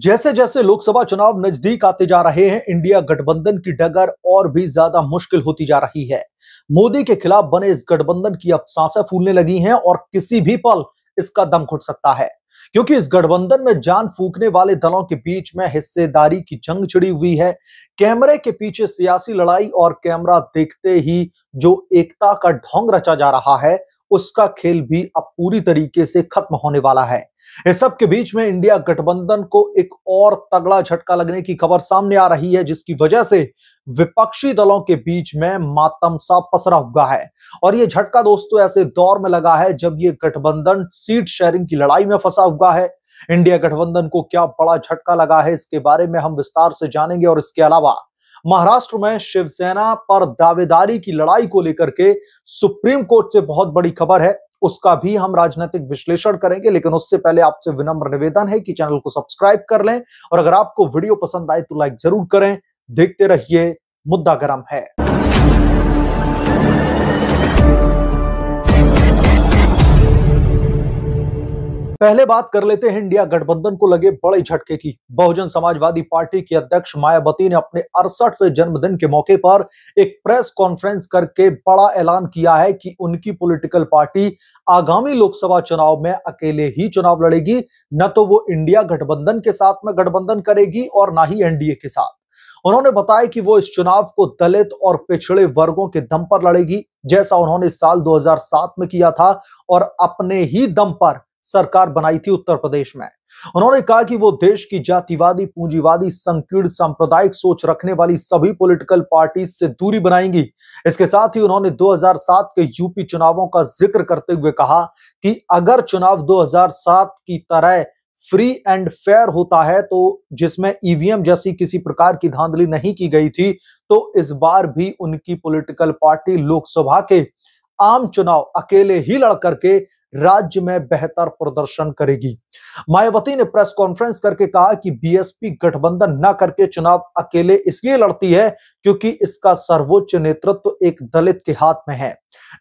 जैसे जैसे लोकसभा चुनाव नजदीक आते जा रहे हैं इंडिया गठबंधन की डगर और भी ज्यादा मुश्किल होती जा रही है मोदी के खिलाफ बने इस गठबंधन की अब सांसें फूलने लगी हैं और किसी भी पल इसका दम घुट सकता है क्योंकि इस गठबंधन में जान फूकने वाले दलों के बीच में हिस्सेदारी की जंग छिड़ी हुई है कैमरे के पीछे सियासी लड़ाई और कैमरा देखते ही जो एकता का ढोंग रचा जा रहा है उसका खेल भी अब पूरी तरीके से खत्म होने वाला है इस सब के बीच में इंडिया गठबंधन को एक और तगड़ा झटका लगने की खबर सामने आ रही है जिसकी वजह से विपक्षी दलों के बीच में मातम सा पसरा हुआ है और यह झटका दोस्तों ऐसे दौर में लगा है जब ये गठबंधन सीट शेयरिंग की लड़ाई में फंसा हुआ है इंडिया गठबंधन को क्या बड़ा झटका लगा है इसके बारे में हम विस्तार से जानेंगे और इसके अलावा महाराष्ट्र में शिवसेना पर दावेदारी की लड़ाई को लेकर के सुप्रीम कोर्ट से बहुत बड़ी खबर है उसका भी हम राजनीतिक विश्लेषण करेंगे लेकिन उससे पहले आपसे विनम्र निवेदन है कि चैनल को सब्सक्राइब कर लें और अगर आपको वीडियो पसंद आए तो लाइक जरूर करें देखते रहिए मुद्दा गर्म है पहले बात कर लेते हैं इंडिया गठबंधन को लगे बड़े झटके की बहुजन समाजवादी पार्टी की अध्यक्ष मायावती ने अपने अड़सठवें जन्मदिन के मौके पर एक प्रेस कॉन्फ्रेंस करके बड़ा ऐलान किया है कि उनकी पॉलिटिकल पार्टी आगामी लोकसभा चुनाव में अकेले ही चुनाव लड़ेगी न तो वो इंडिया गठबंधन के साथ में गठबंधन करेगी और ना ही एनडीए के साथ उन्होंने बताया कि वो इस चुनाव को दलित और पिछड़े वर्गों के दम पर लड़ेगी जैसा उन्होंने साल 2007 में किया था और अपने ही दम पर सरकार बनाई थी उत्तर प्रदेश में उन्होंने कहा कि वो देश की जातिवादी पूंजीवादी संकीर्ण सांप्रदायिक सोच रखने वाली सभी पॉलिटिकल पार्टी से दूरी बनाएंगी इसके साथ ही उन्होंने 2007 के यूपी चुनावों का जिक्र करते हुए कहा कि अगर चुनाव 2007 की तरह फ्री एंड फेयर होता है तो जिसमें ईवीएम जैसी किसी प्रकार की धांधली नहीं की गई थी तो इस बार भी उनकी पोलिटिकल पार्टी लोकसभा के आम चुनाव अकेले ही लड़ करके राज्य में बेहतर प्रदर्शन करेगी मायावती ने प्रेस कॉन्फ्रेंस करके कहा कि बीएसपी गठबंधन न करके चुनाव अकेले इसलिए लड़ती है क्योंकि इसका सर्वोच्च नेतृत्व तो एक दलित के हाथ में है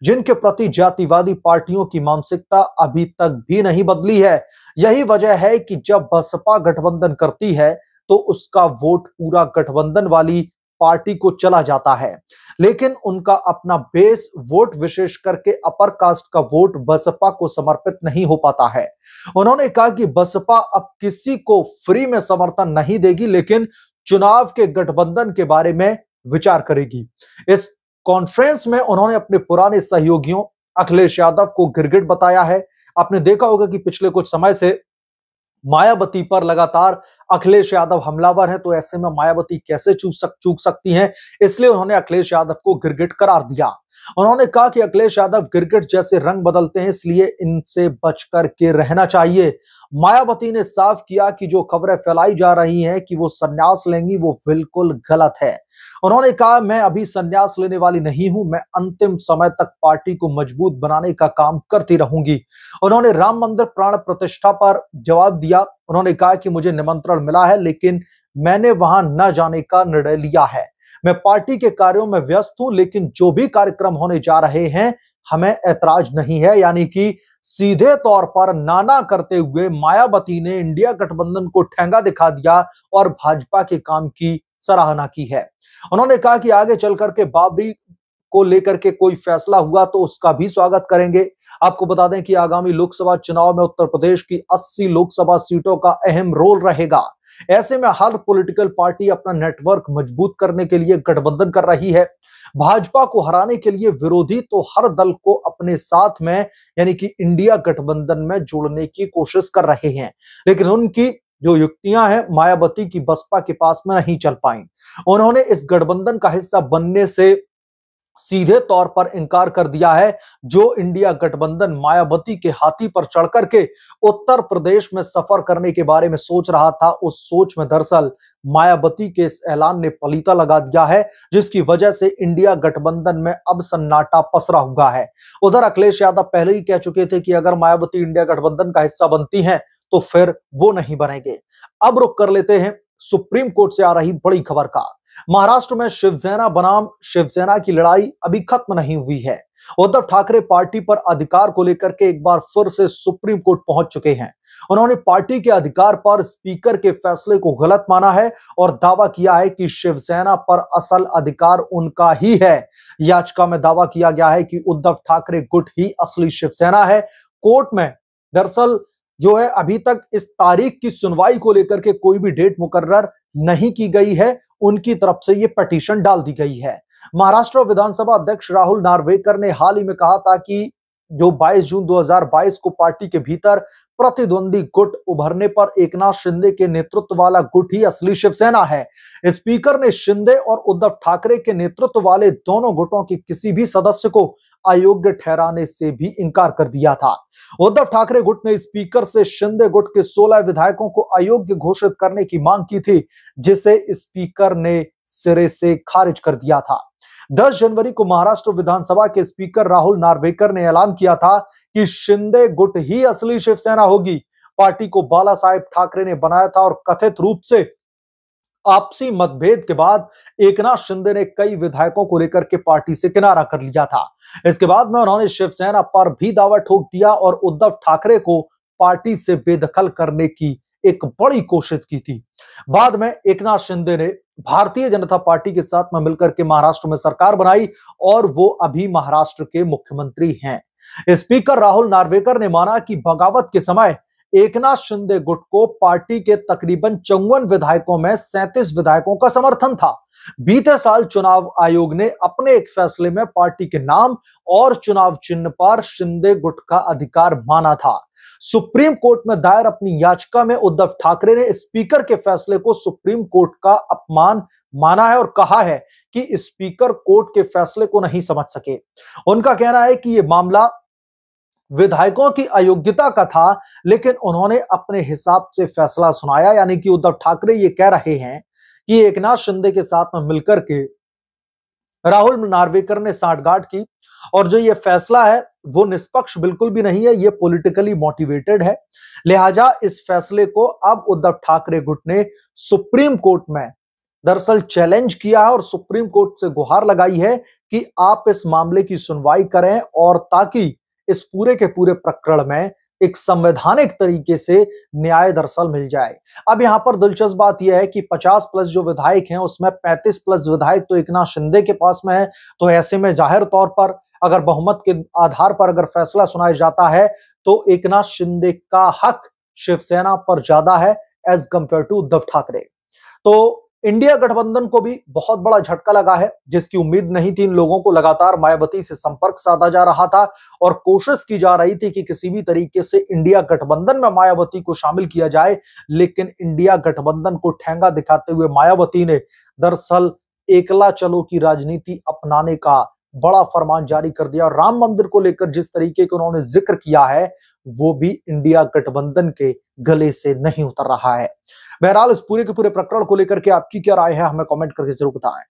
जिनके प्रति जातिवादी पार्टियों की मानसिकता अभी तक भी नहीं बदली है यही वजह है कि जब बसपा गठबंधन करती है तो उसका वोट पूरा गठबंधन वाली पार्टी को चला जाता है लेकिन उनका अपना बेस वोट विशेष करके अपर कास्ट का वोट बसपा को समर्पित नहीं हो पाता है उन्होंने कहा कि बसपा अब किसी को फ्री में समर्थन नहीं देगी लेकिन चुनाव के गठबंधन के बारे में विचार करेगी इस कॉन्फ्रेंस में उन्होंने अपने पुराने सहयोगियों अखिलेश यादव को गिरगिट बताया है आपने देखा होगा कि पिछले कुछ समय से मायावती पर लगातार अखिलेश यादव हमलावर है तो ऐसे में मायावती कैसे चूक सक चूक सकती हैं इसलिए उन्होंने अखिलेश यादव को गिरगिट करार दिया उन्होंने कहा कि अखिलेश यादव गिरगिट जैसे रंग बदलते हैं इसलिए इनसे बच के रहना चाहिए मायावती ने साफ किया कि जो खबरें फैलाई जा रही हैं कि वो संन्यास लेंगी वो बिल्कुल गलत है उन्होंने कहा मैं अभी संन्यास लेने वाली नहीं हूं मैं अंतिम समय तक पार्टी को मजबूत बनाने का काम करती रहूंगी उन्होंने राम मंदिर प्राण प्रतिष्ठा पर जवाब दिया उन्होंने कहा कि मुझे निमंत्रण मिला है लेकिन मैंने वहां न जाने का निर्णय लिया है मैं पार्टी के कार्यों में व्यस्त हूं लेकिन जो भी कार्यक्रम होने जा रहे हैं हमें ऐतराज नहीं है यानी कि सीधे तौर पर नाना करते हुए मायावती ने इंडिया गठबंधन को ठेंगा दिखा दिया और भाजपा के काम की सराहना की है उन्होंने कहा कि आगे चल करके बाबरी को लेकर के कोई फैसला हुआ तो उसका भी स्वागत करेंगे आपको बता दें कि आगामी लोकसभा चुनाव में उत्तर प्रदेश की 80 लोकसभा सीटों का अहम रोल रहेगा ऐसे में हर पॉलिटिकल पार्टी अपना नेटवर्क मजबूत करने के लिए गठबंधन कर रही है भाजपा को हराने के लिए विरोधी तो हर दल को अपने साथ में यानी कि इंडिया गठबंधन में जोड़ने की कोशिश कर रहे हैं लेकिन उनकी जो युक्तियां हैं मायावती की बसपा के पास में नहीं चल पाई उन्होंने इस गठबंधन का हिस्सा बनने से सीधे तौर पर इंकार कर दिया है जो इंडिया गठबंधन मायावती के हाथी पर चढ़ करके उत्तर प्रदेश में सफर करने के बारे में सोच रहा था उस सोच में दरअसल मायावती के इस ऐलान ने पलीता लगा दिया है जिसकी वजह से इंडिया गठबंधन में अब सन्नाटा पसरा हुआ है उधर अखिलेश यादव पहले ही कह चुके थे कि अगर मायावती इंडिया गठबंधन का हिस्सा बनती है तो फिर वो नहीं बनेंगे अब रुक कर लेते हैं सुप्रीम कोर्ट से आ रही बड़ी खबर का महाराष्ट्र में शिवसेना बनाम शिवसेना की लड़ाई अभी खत्म नहीं हुई है उद्धव ठाकरे पार्टी पर अधिकार को लेकर के एक बार फिर से सुप्रीम कोर्ट पहुंच चुके हैं उन्होंने पार्टी के अधिकार पर स्पीकर के फैसले को गलत माना है और दावा किया है कि शिवसेना पर असल अधिकार उनका ही है याचिका में दावा किया गया है कि उद्धव ठाकरे गुट ही असली शिवसेना है कोर्ट में दरअसल जो है अभी तक इस तारीख की सुनवाई को लेकर के कोई भी डेट मुकर्र नहीं की गई है उनकी तरफ से ये पटिशन डाल दी गई है महाराष्ट्र विधानसभा अध्यक्ष राहुल नार्वेकर ने हाल ही में कहा था कि जो 22 जून 2022 को पार्टी के भीतर प्रतिद्वंदी गुट उभरने पर एकनाथ शिंदे के नेतृत्व वाला गुट ही असली शिवसेना है स्पीकर ने शिंदे और उद्धव ठाकरे के नेतृत्व वाले दोनों गुटों के किसी भी सदस्य को अयोग्य ठहराने से भी इंकार कर दिया था उद्धव ठाकरे गुट ने स्पीकर से शिंदे गुट के 16 विधायकों को अयोग्य घोषित करने की मांग की थी जिसे स्पीकर ने सिरे से खारिज कर दिया था 10 जनवरी को महाराष्ट्र विधानसभा के स्पीकर राहुल नार्वेकर ने ऐलान किया था कि शिंदे गुट ही असली शिवसेना होगी पार्टी को बाला ठाकरे ने बनाया था और कथित रूप से आपसी मतभेद के बाद एकनाथ शिंदे ने कई विधायकों को लेकर के पार्टी से किनारा कर लिया था इसके बाद में उन्होंने शिवसेना पर भी दावा ठोक दिया और उद्धव ठाकरे को पार्टी से बेदखल करने की एक बड़ी कोशिश की थी बाद में एकनाथ शिंदे ने भारतीय जनता पार्टी के साथ में मिलकर के महाराष्ट्र में सरकार बनाई और वो अभी महाराष्ट्र के मुख्यमंत्री हैं स्पीकर राहुल नार्वेकर ने माना कि बगावत के समय एकनाथ शिंदे गुट को पार्टी के तकरीबन चौवन विधायकों में सैंतीस विधायकों का समर्थन था बीते साल चुनाव आयोग ने अपने एक फैसले में पार्टी के नाम और चुनाव चिन्ह पर शिंदे गुट का अधिकार माना था सुप्रीम कोर्ट में दायर अपनी याचिका में उद्धव ठाकरे ने स्पीकर के फैसले को सुप्रीम कोर्ट का अपमान माना है और कहा है कि स्पीकर कोर्ट के फैसले को नहीं समझ सके उनका कहना है कि यह मामला विधायकों की अयोग्यता का था लेकिन उन्होंने अपने हिसाब से फैसला सुनाया यानी कि उद्धव ठाकरे ये कह रहे हैं कि एक नाथ शिंदे के साथ में मिलकर के राहुल नार्वेकर ने साठगांठ की और जो ये फैसला है वो निष्पक्ष बिल्कुल भी नहीं है ये पॉलिटिकली मोटिवेटेड है लिहाजा इस फैसले को अब उद्धव ठाकरे गुट ने सुप्रीम कोर्ट में दरअसल चैलेंज किया है और सुप्रीम कोर्ट से गुहार लगाई है कि आप इस मामले की सुनवाई करें और ताकि इस पूरे के पूरे प्रकरण में एक संवैधानिक तरीके से न्याय दरअसल मिल जाए अब यहां पर दिलचस्प बात यह है कि 50 प्लस जो विधायक हैं उसमें 35 प्लस विधायक तो एक नाथ शिंदे के पास में है तो ऐसे में जाहिर तौर पर अगर बहुमत के आधार पर अगर फैसला सुनाया जाता है तो एक नाथ शिंदे का हक शिवसेना पर ज्यादा है as compared to Uddhav Thackeray तो इंडिया गठबंधन को भी बहुत बड़ा झटका लगा है जिसकी उम्मीद नहीं थी इन लोगों को लगातार मायावती से संपर्क साधा जा रहा था और कोशिश की जा रही थी कि किसी भी तरीके से इंडिया गठबंधन में मायावती को शामिल किया जाए लेकिन इंडिया गठबंधन को ठेंगा दिखाते हुए मायावती ने दरअसल एकला चलो की राजनीति अपनाने का बड़ा फरमान जारी कर दिया और राम मंदिर को लेकर जिस तरीके का उन्होंने जिक्र किया है वो भी इंडिया गठबंधन के गले से नहीं उतर रहा है बहरहाल इस पूरे के पूरे प्रकरण को लेकर के आपकी क्या राय है हमें कमेंट करके जरूर बताएं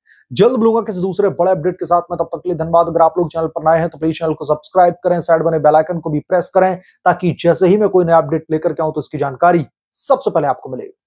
जल्द मिलूंगा किसी दूसरे बड़े अपडेट के साथ में तब तक के लिए धन्यवाद अगर आप लोग चैनल पर नए हैं तो प्लीज चैनल को सब्सक्राइब करें साइड बने बेलाइकन को भी प्रेस करें ताकि जैसे ही मैं कोई नया अपडेट लेकर के आऊं तो इसकी जानकारी सबसे पहले आपको मिलेगी